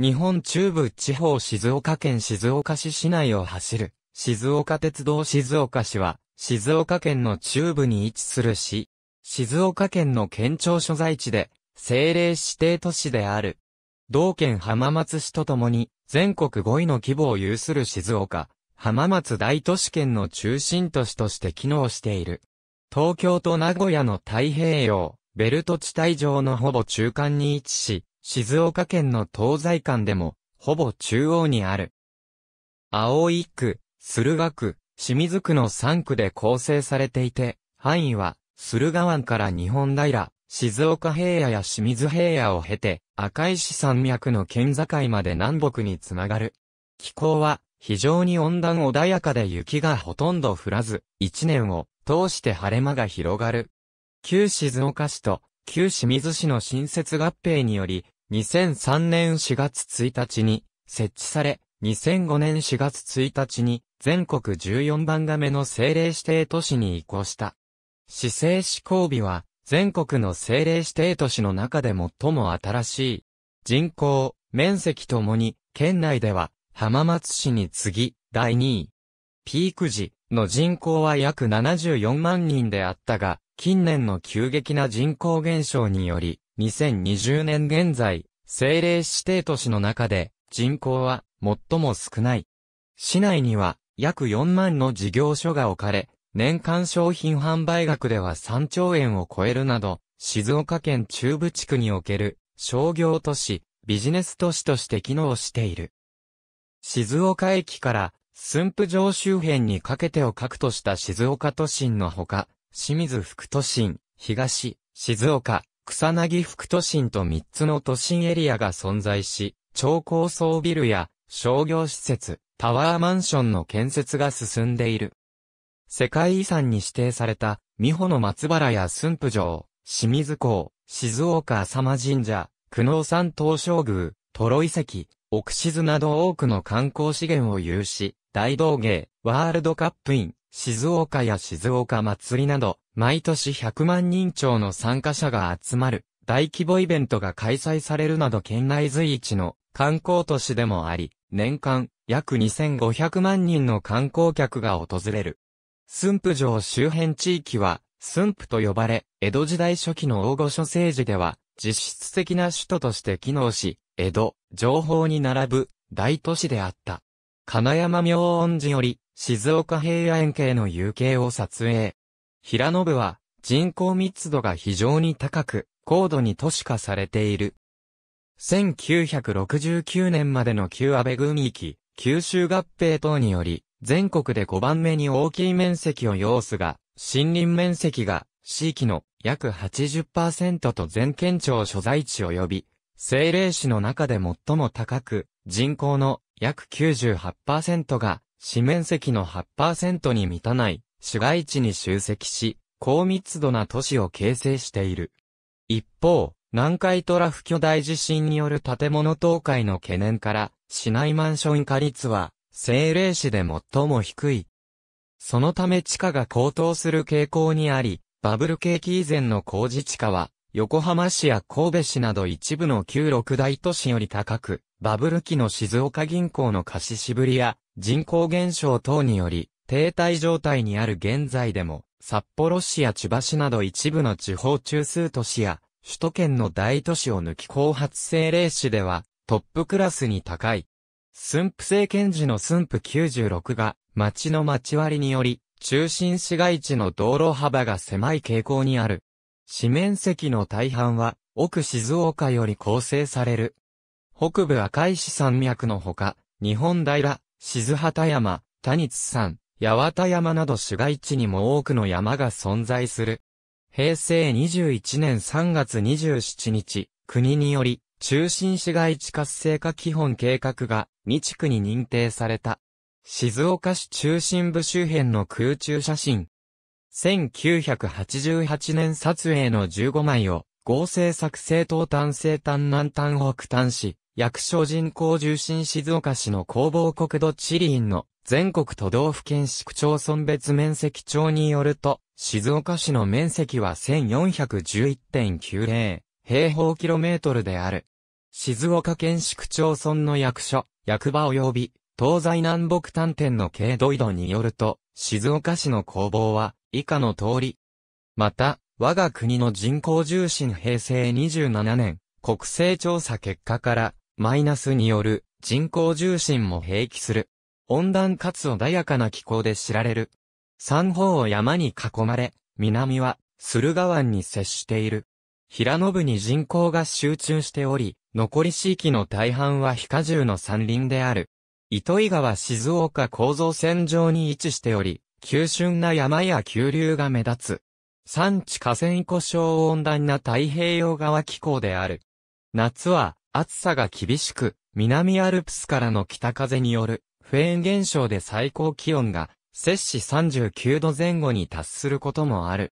日本中部地方静岡県静岡市市内を走る、静岡鉄道静岡市は、静岡県の中部に位置する市、静岡県の県庁所在地で、政令指定都市である。同県浜松市とともに、全国5位の規模を有する静岡、浜松大都市圏の中心都市として機能している。東京と名古屋の太平洋、ベルト地帯上のほぼ中間に位置し、静岡県の東西間でも、ほぼ中央にある。青井区、駿河区、清水区の3区で構成されていて、範囲は、駿河湾から日本平、静岡平野や清水平野を経て、赤石山脈の県境まで南北につながる。気候は、非常に温暖穏やかで雪がほとんど降らず、一年を通して晴れ間が広がる。旧静岡市と旧清水市の新設合併により、2003年4月1日に設置され、2005年4月1日に全国14番目の政令指定都市に移行した。市政施行日は全国の政令指定都市の中で最も新しい。人口、面積ともに県内では浜松市に次ぎ第2位。ピーク時の人口は約74万人であったが、近年の急激な人口減少により、2020年現在、政令指定都市の中で人口は最も少ない。市内には約4万の事業所が置かれ、年間商品販売額では3兆円を超えるなど、静岡県中部地区における商業都市、ビジネス都市として機能している。静岡駅から駿府城周辺にかけてを核とした静岡都心のほか、清水副都心、東、静岡、草薙副都心と3つの都心エリアが存在し、超高層ビルや商業施設、タワーマンションの建設が進んでいる。世界遺産に指定された、美穂の松原や駿府城、清水港、静岡浅間神社、久能山東照宮、トロ遺跡、奥静など多くの観光資源を有し、大道芸、ワールドカップイン、静岡や静岡祭りなど、毎年100万人超の参加者が集まる大規模イベントが開催されるなど県内随一の観光都市でもあり、年間約2500万人の観光客が訪れる。駿府城周辺地域は、駿府と呼ばれ、江戸時代初期の大御所政治では、実質的な首都として機能し、江戸、情報に並ぶ、大都市であった。金山明恩寺より、静岡平野円形の夕景を撮影。平野部は人口密度が非常に高く、高度に都市化されている。1969年までの旧安倍軍域、九州合併等により、全国で5番目に大きい面積を要すが、森林面積が、地域の約80%と全県庁所在地及び、政令市の中で最も高く、人口の約98%が、市面積の8%に満たない市街地に集積し、高密度な都市を形成している。一方、南海トラフ巨大地震による建物倒壊の懸念から、市内マンション化率は、政令市で最も低い。そのため地価が高騰する傾向にあり、バブル景気以前の工事地価は、横浜市や神戸市など一部の旧六大都市より高く、バブル期の静岡銀行の貸ししりや人口減少等により、停滞状態にある現在でも、札幌市や千葉市など一部の地方中枢都市や、首都圏の大都市を抜き後発政令市では、トップクラスに高い。駿府政権時の駿府96が、町の町割りにより、中心市街地の道路幅が狭い傾向にある。市面積の大半は、奥静岡より構成される。北部赤石山脈のほか、日本平、静畑山、谷津山、八幡山など市街地にも多くの山が存在する。平成21年3月27日、国により、中心市街地活性化基本計画が、未地区に認定された。静岡市中心部周辺の空中写真。1988年撮影の15枚を、合成作成東端西端南端北端市、役所人口重心静岡市の工房国土地理院の全国都道府県市区町村別面積帳によると、静岡市の面積は1411.90平方キロメートルである。静岡県市区町村の役所、役場及び東西南北端点の経度移動によると、静岡市の工房は以下の通り。また、我が国の人口重心平成27年、国勢調査結果から、マイナスによる人工重心も併記する。温暖かつ穏やかな気候で知られる。三方を山に囲まれ、南は駿河湾に接している。平野部に人口が集中しており、残り地域の大半は非果重の山林である。糸魚川静岡構造線上に位置しており、急峻な山や急流が目立つ。山地河川湖小温暖な太平洋側気候である。夏は暑さが厳しく、南アルプスからの北風による、フェーン現象で最高気温が、摂氏39度前後に達することもある。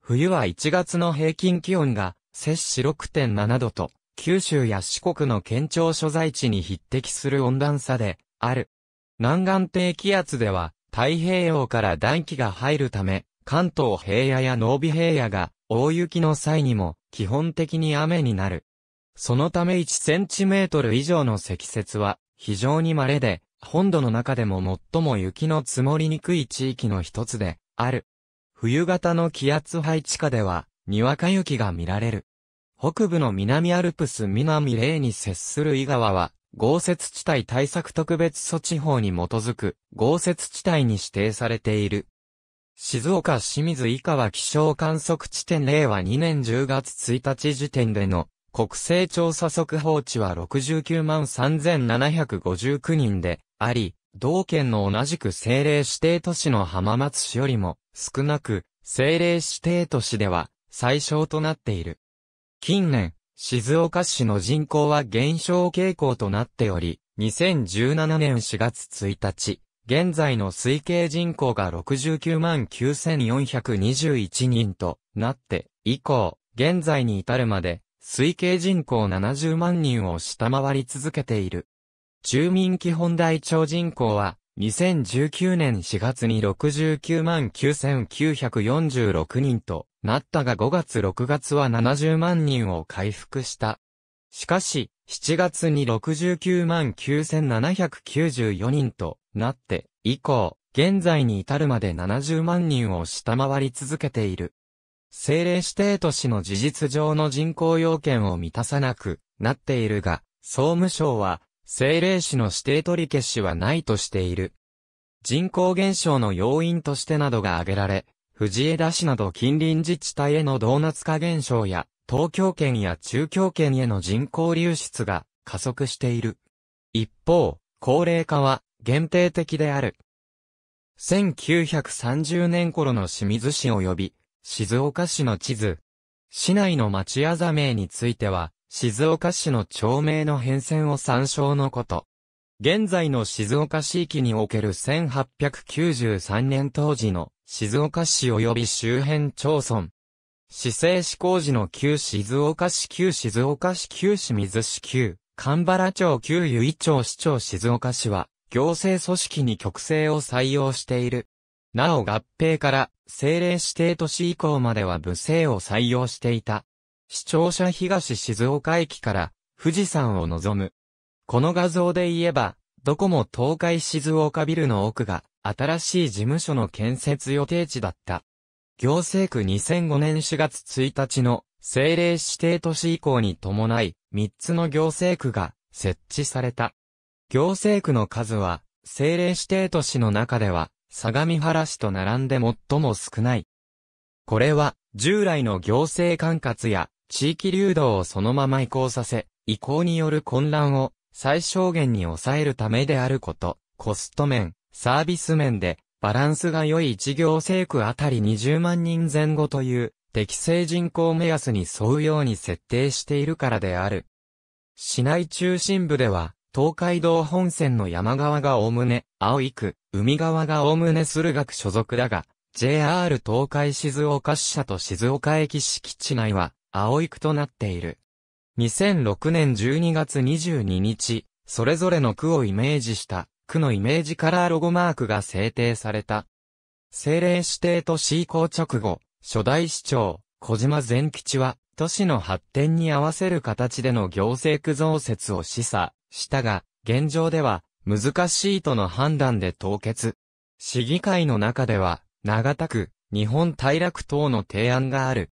冬は1月の平均気温が、摂氏6.7度と、九州や四国の県庁所在地に匹敵する温暖さで、ある。南岸低気圧では、太平洋から暖気が入るため、関東平野や濃尾平野が、大雪の際にも、基本的に雨になる。そのため1センチメートル以上の積雪は非常に稀で、本土の中でも最も雪の積もりにくい地域の一つである。冬型の気圧配置下では、にわか雪が見られる。北部の南アルプス南霊に接する井川は、豪雪地帯対策特別措置法に基づく豪雪地帯に指定されている。静岡清水井川気象観測地点令和2年10月1日時点での国勢調査速報値は69万3759人であり、同県の同じく政令指定都市の浜松市よりも少なく、政令指定都市では最小となっている。近年、静岡市の人口は減少傾向となっており、2017年4月1日、現在の推計人口が69万9421人となって、以降、現在に至るまで、推計人口70万人を下回り続けている。住民基本台帳人口は、2019年4月に69万9946人となったが5月6月は70万人を回復した。しかし、7月に69万9794人となって、以降、現在に至るまで70万人を下回り続けている。政令指定都市の事実上の人口要件を満たさなくなっているが、総務省は、政令市の指定取り消しはないとしている。人口減少の要因としてなどが挙げられ、藤枝市など近隣自治体へのドーナツ化減少や、東京圏や中京圏への人口流出が加速している。一方、高齢化は限定的である。1930年頃の清水市及び静岡市の地図。市内の町屋座名については、静岡市の町名の変遷を参照のこと。現在の静岡市域における1893年当時の静岡市及び周辺町村。市政施行時の旧静岡市旧静岡市旧清水市旧、神原町旧由井町市長静岡市は、行政組織に局性を採用している。なお合併から政令指定都市以降までは武政を採用していた。視聴者東静岡駅から富士山を望む。この画像で言えば、どこも東海静岡ビルの奥が新しい事務所の建設予定地だった。行政区2005年4月1日の政令指定都市以降に伴い、3つの行政区が設置された。行政区の数は、政令指定都市の中では相模原市と並んで最も少ない。これは、従来の行政管轄や地域流動をそのまま移行させ、移行による混乱を最小限に抑えるためであること、コスト面、サービス面で、バランスが良い一行政区あたり20万人前後という、適正人口目安に沿うように設定しているからである。市内中心部では、東海道本線の山側がおおむね、青井区、海側がおおむね駿学所属だが、JR 東海静岡支社と静岡駅敷地内は、青井区となっている。2006年12月22日、それぞれの区をイメージした、区のイメージカラーロゴマークが制定された。政令指定都市移行直後、初代市長、小島善吉は、都市の発展に合わせる形での行政区増設を示唆したが、現状では、難しいとの判断で凍結。市議会の中では、長田区、日本大楽等の提案がある。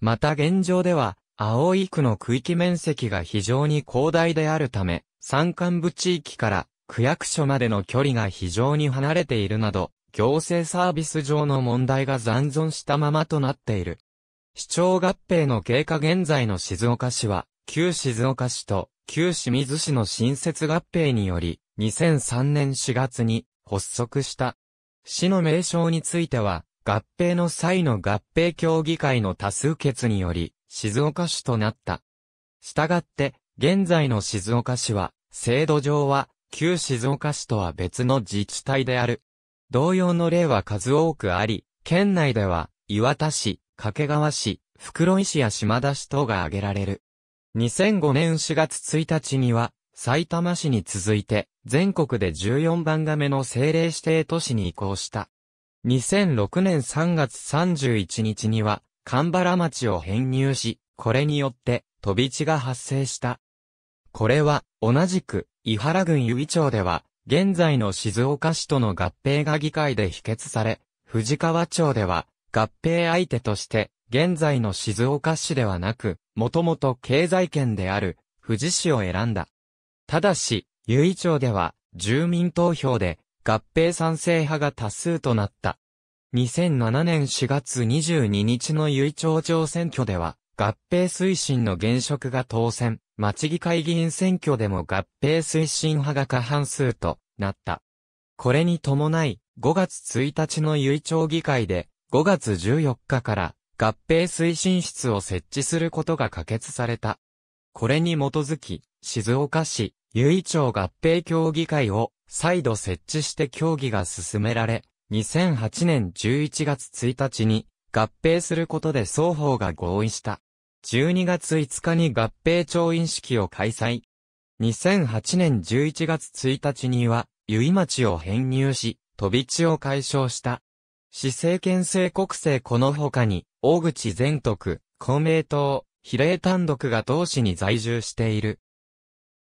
また現状では、青井区の区域面積が非常に広大であるため、山間部地域から区役所までの距離が非常に離れているなど、行政サービス上の問題が残存したままとなっている。市長合併の経過現在の静岡市は、旧静岡市と旧清水市の新設合併により、2003年4月に発足した。市の名称については、合併の際の合併協議会の多数決により、静岡市となった。したがって、現在の静岡市は、制度上は、旧静岡市とは別の自治体である。同様の例は数多くあり、県内では、岩田市、掛川市、袋井市や島田市等が挙げられる。2005年4月1日には、埼玉市に続いて、全国で14番目の政令指定都市に移行した。2006年3月31日には、神原町を編入し、これによって、飛び地が発生した。これは、同じく、伊原郡由井町では、現在の静岡市との合併が議会で否決され、藤川町では、合併相手として、現在の静岡市ではなく、もともと経済圏である、富士市を選んだ。ただし、由井町では、住民投票で、合併賛成派が多数となった。2007年4月22日の由井町長選挙では、合併推進の現職が当選、町議会議員選挙でも合併推進派が過半数となった。これに伴い、5月1日の由井町議会で、5月14日から合併推進室を設置することが可決された。これに基づき、静岡市、由井町合併協議会を再度設置して協議が進められ、2008年11月1日に合併することで双方が合意した。12月5日に合併調印式を開催。2008年11月1日には、由井町を編入し、飛び地を解消した。市政県政国政この他に、大口全徳、公明党、比例単独が同市に在住している。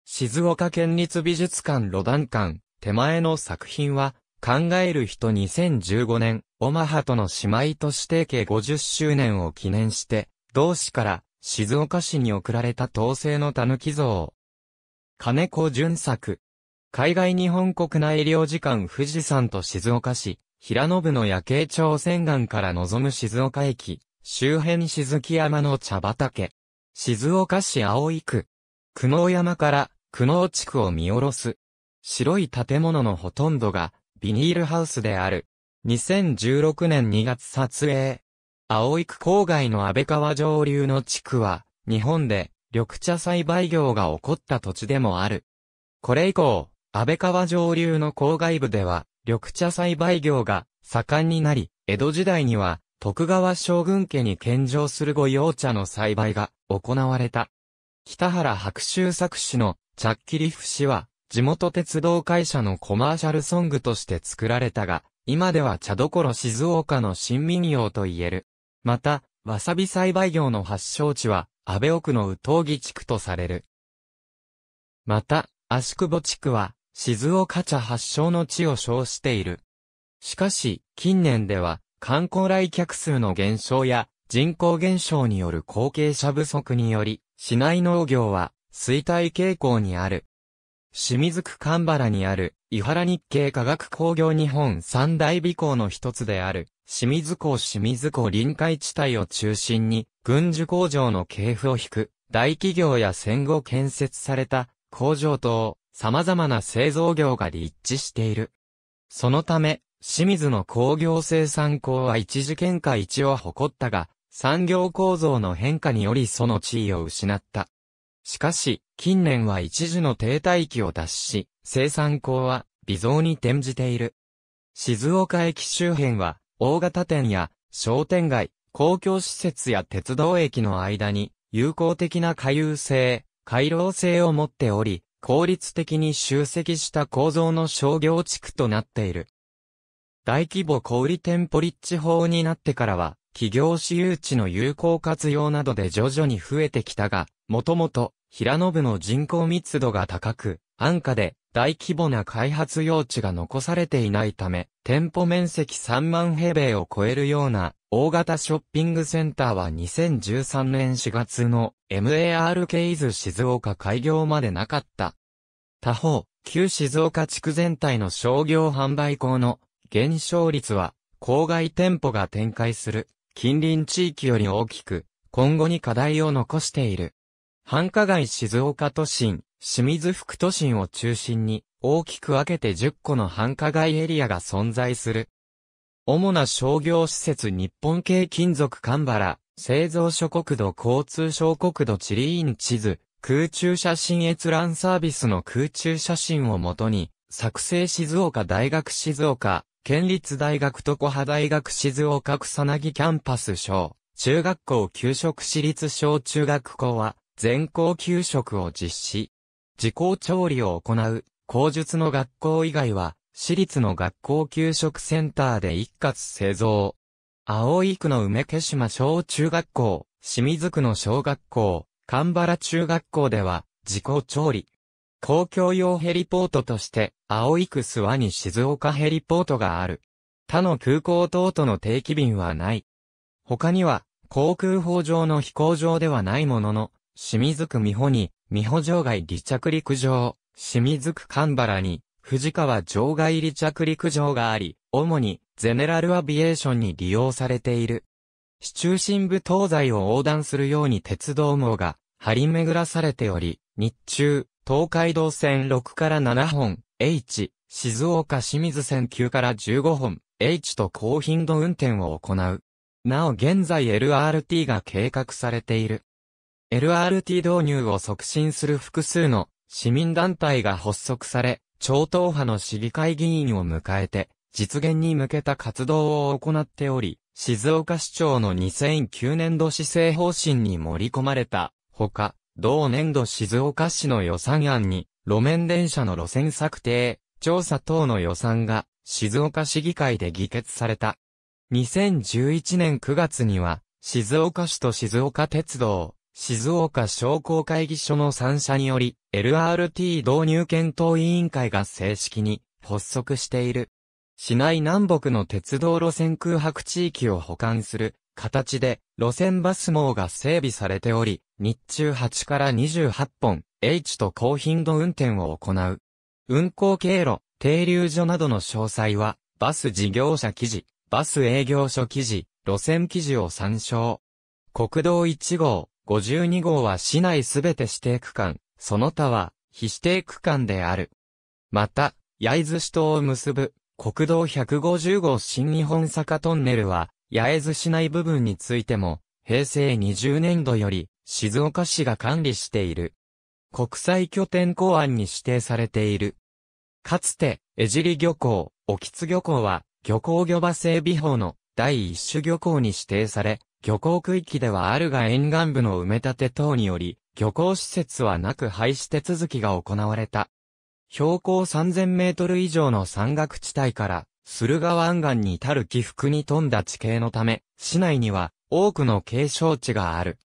静岡県立美術館ロダン館、手前の作品は、考える人2015年、オマハとの姉妹都市提計50周年を記念して、同市から静岡市に送られた統制の狸像。金子淳作。海外日本国内領事館富士山と静岡市、平野部の夜景朝鮮岸から望む静岡駅、周辺静木山の茶畑。静岡市井区。久能山から久能地区を見下ろす。白い建物のほとんどがビニールハウスである。2016年2月撮影。井区郊外の安倍川上流の地区は、日本で緑茶栽培業が起こった土地でもある。これ以降、安倍川上流の郊外部では、緑茶栽培業が盛んになり、江戸時代には徳川将軍家に献上する御用茶の栽培が行われた。北原白秋作詞の茶ャッキリフは、地元鉄道会社のコマーシャルソングとして作られたが、今では茶どころ静岡の新民謡と言える。また、わさび栽培業の発祥地は、安倍奥の宇東木地区とされる。また、足久地区は、静岡茶発祥の地を称している。しかし、近年では、観光来客数の減少や人口減少による後継者不足により、市内農業は衰退傾向にある。清水区神原にある、伊原日系科学工業日本三大美港の一つである、清水港清水港臨海地帯を中心に、軍需工場の系譜を引く、大企業や戦後建設された工場等、様々な製造業が立地している。そのため、清水の工業生産校は一時喧嘩一を誇ったが、産業構造の変化によりその地位を失った。しかし、近年は一時の停滞期を脱し、生産校は微増に転じている。静岡駅周辺は、大型店や商店街、公共施設や鉄道駅の間に、有効的な回遊性、回廊性を持っており、効率的に集積した構造の商業地区となっている。大規模小売店舗立地法になってからは、企業私有地の有効活用などで徐々に増えてきたが、もともと、平野部の人口密度が高く、安価で大規模な開発用地が残されていないため、店舗面積3万平米を超えるような大型ショッピングセンターは2013年4月の MARK イズ静岡開業までなかった。他方、旧静岡地区全体の商業販売校の減少率は、郊外店舗が展開する近隣地域より大きく、今後に課題を残している。繁華街静岡都心、清水副都心を中心に、大きく分けて10個の繁華街エリアが存在する。主な商業施設日本系金属カンバラ、製造所国土交通省国土地理院地図、空中写真閲覧サービスの空中写真をもとに、作成静岡大学静岡県立大学と小波大学静岡草薙キャンパス小、中学校給食私立小中学校は、全校給食を実施。自校調理を行う、口述の学校以外は、私立の学校給食センターで一括製造。青井区の梅毛島小中学校、清水区の小学校、神原中学校では、自校調理、公共用ヘリポートとして、青いく諏訪に静岡ヘリポートがある。他の空港等との定期便はない。他には、航空法上の飛行場ではないものの、清水区美穂に、美穂場外離着陸場、清水区神原に、藤川場外離着陸場があり、主に、ゼネラルアビエーションに利用されている。市中心部東西を横断するように鉄道網が張り巡らされており、日中、東海道線6から7本、H、静岡清水線9から15本、H と高頻度運転を行う。なお現在 LRT が計画されている。LRT 導入を促進する複数の市民団体が発足され、超党派の市議会議員を迎えて、実現に向けた活動を行っており、静岡市長の2009年度施政方針に盛り込まれた、ほか、同年度静岡市の予算案に、路面電車の路線策定、調査等の予算が、静岡市議会で議決された。2011年9月には、静岡市と静岡鉄道、静岡商工会議所の3社により、LRT 導入検討委員会が正式に発足している。市内南北の鉄道路線空白地域を保管する形で、路線バス網が整備されており、日中8から28本、H と高頻度運転を行う。運行経路、停留所などの詳細は、バス事業者記事、バス営業所記事、路線記事を参照。国道1号、52号は市内すべて指定区間、その他は、非指定区間である。また、焼津市とを結ぶ、国道150号新日本坂トンネルは、八重洲市内部分についても、平成20年度より、静岡市が管理している。国際拠点公湾に指定されている。かつて、江尻漁港、沖津漁港は、漁港漁場整備法の第一種漁港に指定され、漁港区域ではあるが沿岸部の埋め立て等により、漁港施設はなく廃止手続きが行われた。標高3000メートル以上の山岳地帯から駿河湾岸に至る起伏に富んだ地形のため、市内には多くの景勝地がある。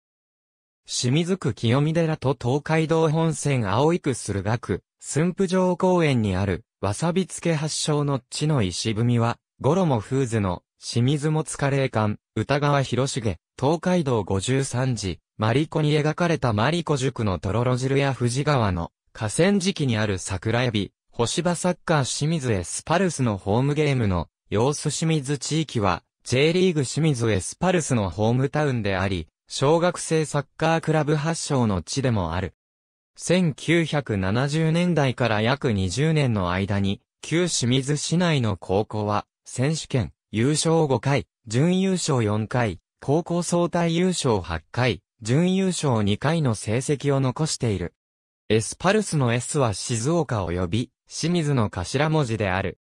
清水区清見寺と東海道本線青井区駿河区、駿府城公園にある、わさび漬け発祥の地の石踏みは、ゴロモフーズの、清水もつカレー館、歌川広重、東海道五十三時、マリコに描かれたマリコ塾のとろろ汁や富士川の、河川敷にある桜エビ、星葉サッカー清水エスパルスのホームゲームの様子清水地域は J リーグ清水エスパルスのホームタウンであり、小学生サッカークラブ発祥の地でもある。1970年代から約20年の間に、旧清水市内の高校は、選手権、優勝5回、準優勝4回、高校総体優勝8回、準優勝2回の成績を残している。エスパルスの S は静岡及び清水の頭文字である。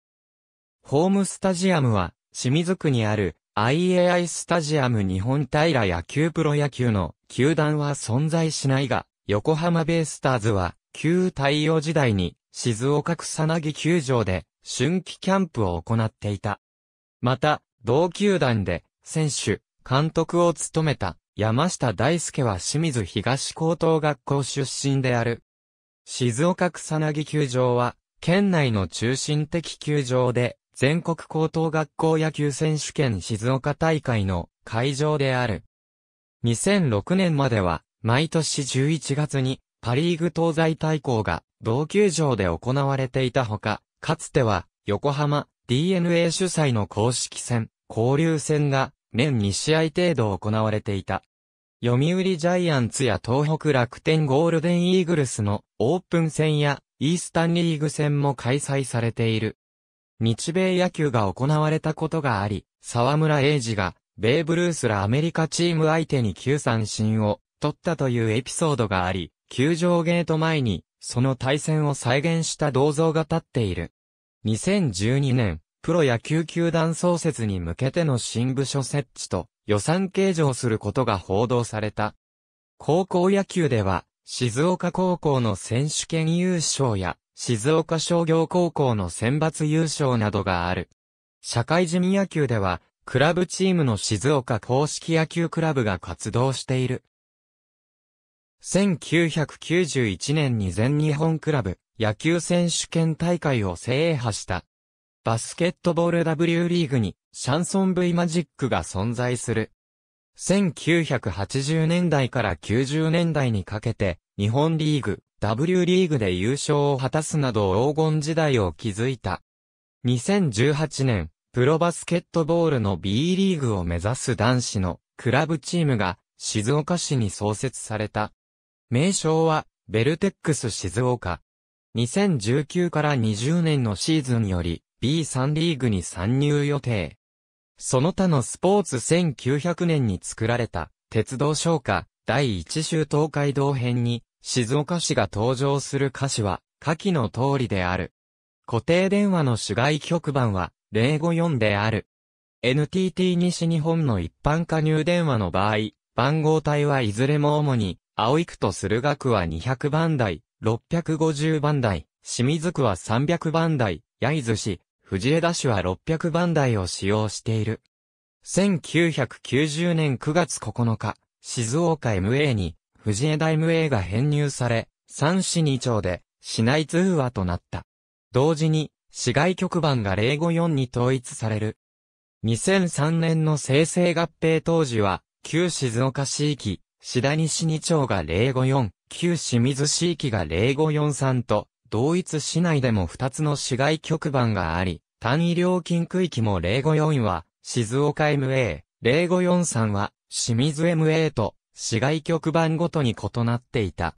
ホームスタジアムは、清水区にある IAI スタジアム日本平野球プロ野球の球団は存在しないが、横浜ベイスターズは、旧太陽時代に静岡草薙球場で春季キャンプを行っていた。また、同球団で選手、監督を務めた山下大輔は清水東高等学校出身である。静岡草薙球場は県内の中心的球場で、全国高等学校野球選手権静岡大会の会場である。2006年までは、毎年11月に、パリーグ東西対抗が同球場で行われていたほか、かつては、横浜 DNA 主催の公式戦、交流戦が年2試合程度行われていた。読売ジャイアンツや東北楽天ゴールデンイーグルスのオープン戦やイースタンリーグ戦も開催されている。日米野球が行われたことがあり、沢村英二が、ベーブ・ルースらアメリカチーム相手に9三振を取ったというエピソードがあり、球場ゲート前に、その対戦を再現した銅像が立っている。2012年、プロ野球球団創設に向けての新部署設置と予算計上することが報道された。高校野球では、静岡高校の選手権優勝や、静岡商業高校の選抜優勝などがある。社会人野球では、クラブチームの静岡公式野球クラブが活動している。1991年に全日本クラブ野球選手権大会を制覇した。バスケットボール W リーグにシャンソン V マジックが存在する。1980年代から90年代にかけて、日本リーグ、W リーグで優勝を果たすなど黄金時代を築いた。2018年、プロバスケットボールの B リーグを目指す男子のクラブチームが静岡市に創設された。名称はベルテックス静岡。2019から20年のシーズンより B3 リーグに参入予定。その他のスポーツ1900年に作られた、鉄道唱歌、第一週東海道編に、静岡市が登場する歌詞は、下記の通りである。固定電話の主外局番は、例語4である。NTT 西日本の一般加入電話の場合、番号帯はいずれも主に、青い区と駿河区は200番台、650番台、清水区は300番台、焼津市、藤枝市は600番台を使用している。1990年9月9日、静岡 MA に、藤枝 MA が編入され、三市二町で、市内通話となった。同時に、市外局番が054に統一される。2003年の生成合併当時は、旧静岡市域、市田西二町が054、旧清水市域が0543と、同一市内でも2つの市外局番があり、単位料金区域も054は、静岡 MA、0543は、清水 MA と、市外局番ごとに異なっていた。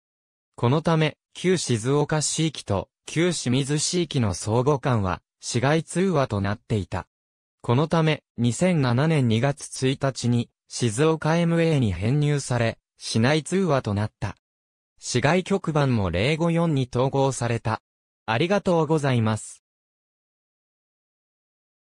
このため、旧静岡市域と、旧清水市域の相互間は、市外通話となっていた。このため、2007年2月1日に、静岡 MA に編入され、市内通話となった。市外局番も054に統合された。ありがとうございます。